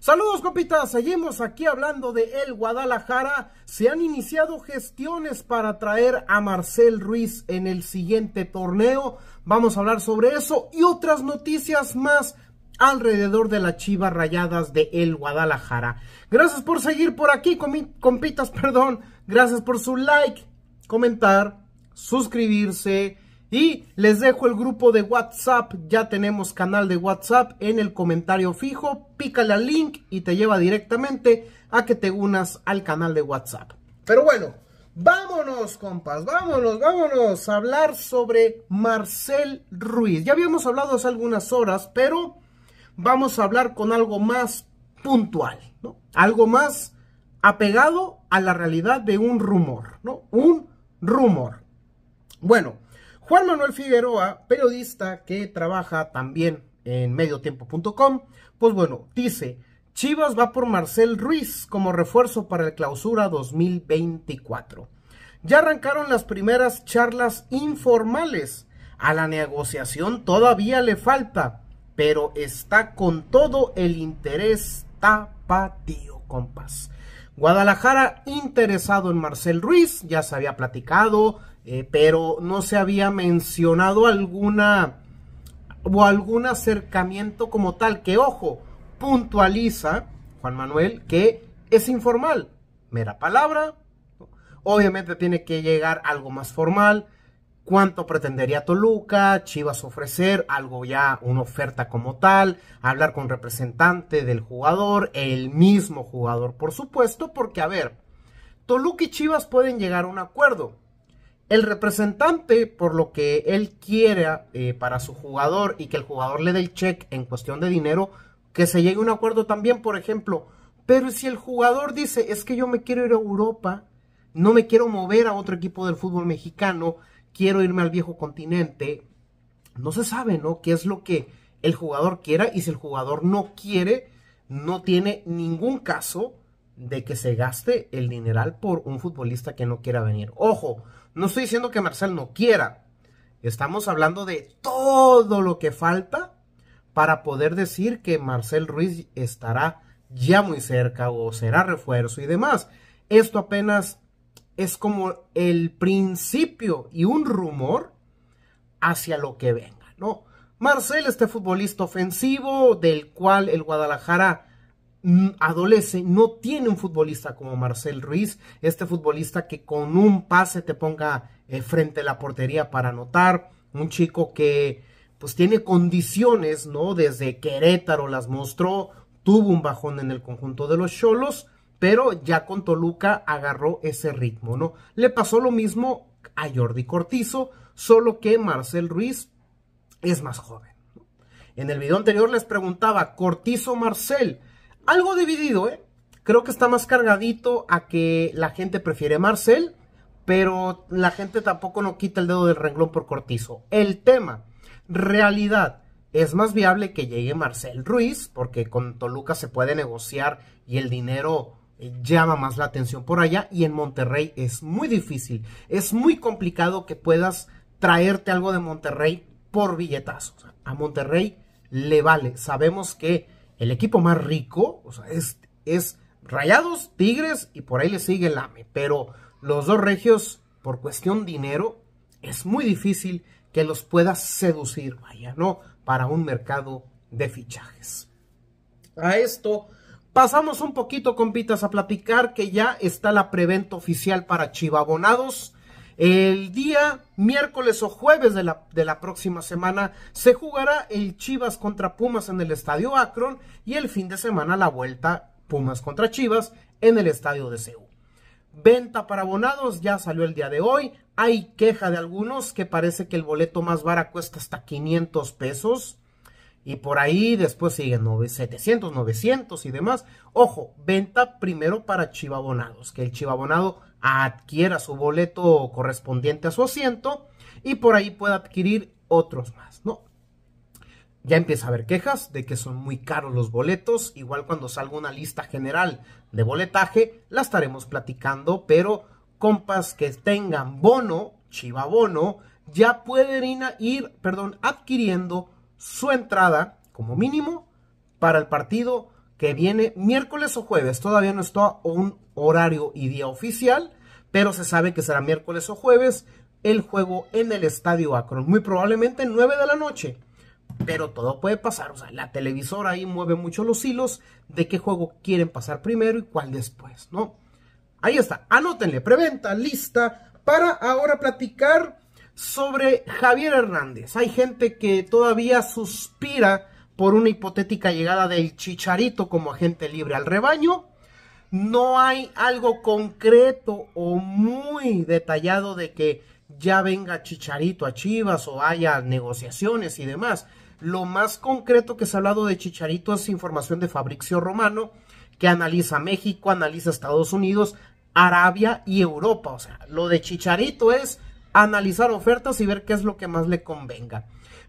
Saludos compitas, seguimos aquí hablando de el Guadalajara. Se han iniciado gestiones para traer a Marcel Ruiz en el siguiente torneo. Vamos a hablar sobre eso y otras noticias más alrededor de las chivas rayadas de el Guadalajara. Gracias por seguir por aquí, compitas, perdón. Gracias por su like, comentar, suscribirse y les dejo el grupo de WhatsApp, ya tenemos canal de WhatsApp en el comentario fijo, pícale al link y te lleva directamente a que te unas al canal de WhatsApp. Pero bueno, vámonos compas, vámonos, vámonos a hablar sobre Marcel Ruiz. Ya habíamos hablado hace algunas horas, pero vamos a hablar con algo más puntual, ¿no? Algo más apegado a la realidad de un rumor, ¿no? Un rumor. Bueno. Juan Manuel Figueroa, periodista que trabaja también en mediotiempo.com, pues bueno, dice, Chivas va por Marcel Ruiz como refuerzo para el clausura 2024. Ya arrancaron las primeras charlas informales. A la negociación todavía le falta, pero está con todo el interés tapatío, compas. Guadalajara interesado en Marcel Ruiz, ya se había platicado, eh, pero no se había mencionado alguna o algún acercamiento como tal, que ojo, puntualiza Juan Manuel que es informal, mera palabra, obviamente tiene que llegar algo más formal, cuánto pretendería Toluca, Chivas ofrecer, algo ya, una oferta como tal, hablar con representante del jugador, el mismo jugador, por supuesto, porque a ver, Toluca y Chivas pueden llegar a un acuerdo. El representante, por lo que él quiera eh, para su jugador y que el jugador le dé el cheque en cuestión de dinero, que se llegue a un acuerdo también, por ejemplo. Pero si el jugador dice, es que yo me quiero ir a Europa, no me quiero mover a otro equipo del fútbol mexicano, quiero irme al viejo continente. No se sabe, ¿no? ¿Qué es lo que el jugador quiera? Y si el jugador no quiere, no tiene ningún caso de que se gaste el dineral por un futbolista que no quiera venir. Ojo, no estoy diciendo que Marcel no quiera. Estamos hablando de todo lo que falta para poder decir que Marcel Ruiz estará ya muy cerca o será refuerzo y demás. Esto apenas es como el principio y un rumor hacia lo que venga, ¿no? Marcel, este futbolista ofensivo del cual el Guadalajara mm, adolece, no tiene un futbolista como Marcel Ruiz, este futbolista que con un pase te ponga eh, frente a la portería para anotar, un chico que pues tiene condiciones, ¿no? Desde Querétaro las mostró, tuvo un bajón en el conjunto de los Cholos, pero ya con Toluca agarró ese ritmo, ¿no? Le pasó lo mismo a Jordi Cortizo, solo que Marcel Ruiz es más joven. En el video anterior les preguntaba, Cortizo Marcel, algo dividido, ¿eh? Creo que está más cargadito a que la gente prefiere Marcel, pero la gente tampoco no quita el dedo del renglón por Cortizo. El tema, realidad, es más viable que llegue Marcel Ruiz, porque con Toluca se puede negociar y el dinero llama más la atención por allá y en Monterrey es muy difícil, es muy complicado que puedas traerte algo de Monterrey por billetazos. a Monterrey le vale. Sabemos que el equipo más rico es, Rayados, Tigres y por ahí le sigue el AME. Pero los dos regios, por cuestión dinero, es muy difícil que los puedas seducir, vaya, ¿no? Para un mercado de fichajes. A esto Pasamos un poquito, compitas, a platicar que ya está la preventa oficial para Chivabonados. El día miércoles o jueves de la, próxima semana se jugará el Chivas contra Pumas en el Estadio Akron y el fin de semana la vuelta Pumas contra Chivas en el Estadio de Seúl. Venta para abonados ya salió el día de hoy. Hay queja de algunos que parece que el boleto más vara cuesta hasta 500 pesos. Y por ahí después siguen 700, 900 y demás. Ojo, venta primero para chivabonados, que el chivabonado adquiera su boleto correspondiente a su asiento y por ahí pueda adquirir otros más, ¿no? Ya empieza a haber quejas de que son muy caros los boletos, igual cuando salga una lista general de boletaje, la estaremos platicando, pero compas que tengan bono, chivabono, ya pueden ir, perdón, adquiriendo su entrada como mínimo para el partido que viene miércoles o jueves. Todavía no está un horario y día oficial, pero se sabe que será miércoles o jueves el juego en el estadio Akron, muy probablemente 9 de la noche. Pero todo puede pasar, o sea, la televisora ahí mueve mucho los hilos de qué juego quieren pasar primero y cuál después, ¿no? Ahí está, anótenle, preventa, lista, para ahora platicar sobre Javier Hernández. Hay gente que todavía suspira por una hipotética llegada del Chicharito como agente libre al rebaño. No hay algo concreto o muy detallado de que ya venga Chicharito a Chivas o haya negociaciones y demás. Lo más concreto que se ha hablado de Chicharito es información de Fabricio Romano, que analiza México, analiza Estados Unidos, Arabia y Europa. O sea, lo de Chicharito es analizar ofertas y ver qué es lo que más le convenga.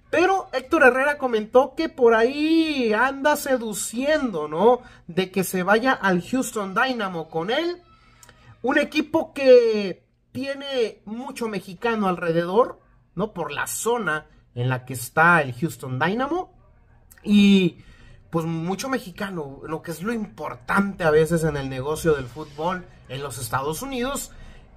Pero Héctor Herrera comentó que por ahí anda seduciendo, ¿no? De que se vaya al Houston Dynamo con él. Un equipo que tiene mucho mexicano alrededor, ¿no? Por la zona en la que está el Houston Dynamo. Y pues mucho mexicano, lo que es lo importante a veces en el negocio del fútbol en los Estados Unidos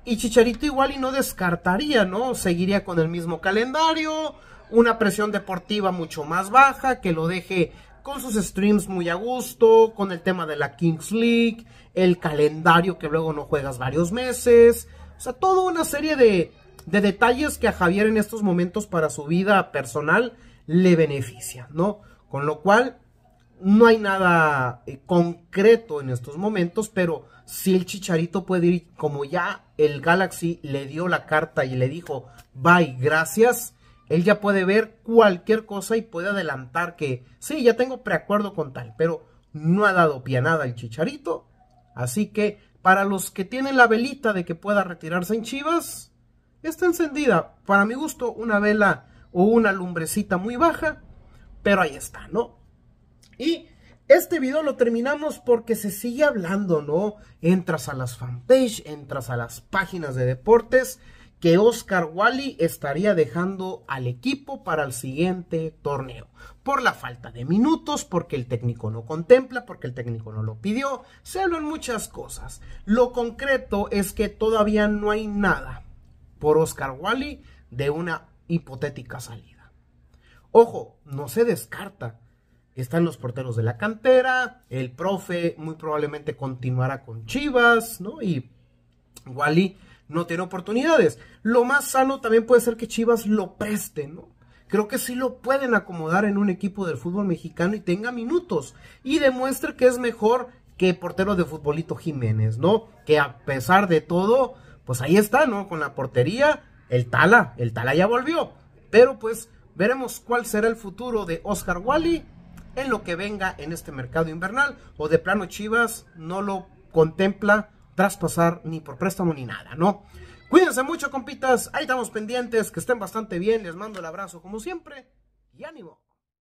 y Chicharito igual y no descartaría, ¿no? Seguiría con el mismo calendario, una presión deportiva mucho más baja, que lo deje con sus streams muy a gusto, con el tema de la Kings League, el calendario que luego no juegas varios meses, o sea, toda una serie de, de detalles que a Javier en estos momentos para su vida personal le beneficia, ¿no? Con lo cual, no hay nada eh, concreto en estos momentos, pero si el Chicharito puede ir, como ya el Galaxy le dio la carta y le dijo, bye, gracias, él ya puede ver cualquier cosa y puede adelantar que, sí, ya tengo preacuerdo con tal, pero no ha dado pie a nada el Chicharito. Así que, para los que tienen la velita de que pueda retirarse en Chivas, está encendida. Para mi gusto, una vela o una lumbrecita muy baja, pero ahí está, ¿no? Y este video lo terminamos porque se sigue hablando, ¿no? Entras a las fanpage, entras a las páginas de deportes, que Oscar Wally estaría dejando al equipo para el siguiente torneo. Por la falta de minutos, porque el técnico no contempla, porque el técnico no lo pidió. Se hablan muchas cosas. Lo concreto es que todavía no hay nada por Oscar Wally de una hipotética salida. Ojo, no se descarta. Están los porteros de la cantera, el profe muy probablemente continuará con Chivas, ¿no? Y Wally no tiene oportunidades. Lo más sano también puede ser que Chivas lo preste, ¿no? Creo que sí lo pueden acomodar en un equipo del fútbol mexicano y tenga minutos y demuestre que es mejor que portero de futbolito Jiménez, ¿no? Que a pesar de todo, pues ahí está, ¿no? Con la portería, el Tala, el Tala ya volvió. Pero pues veremos cuál será el futuro de Oscar Wally en lo que venga en este mercado invernal o de plano Chivas no lo contempla traspasar ni por préstamo ni nada, ¿no? Cuídense mucho, compitas. Ahí estamos pendientes. Que estén bastante bien. Les mando el abrazo como siempre. Y ánimo.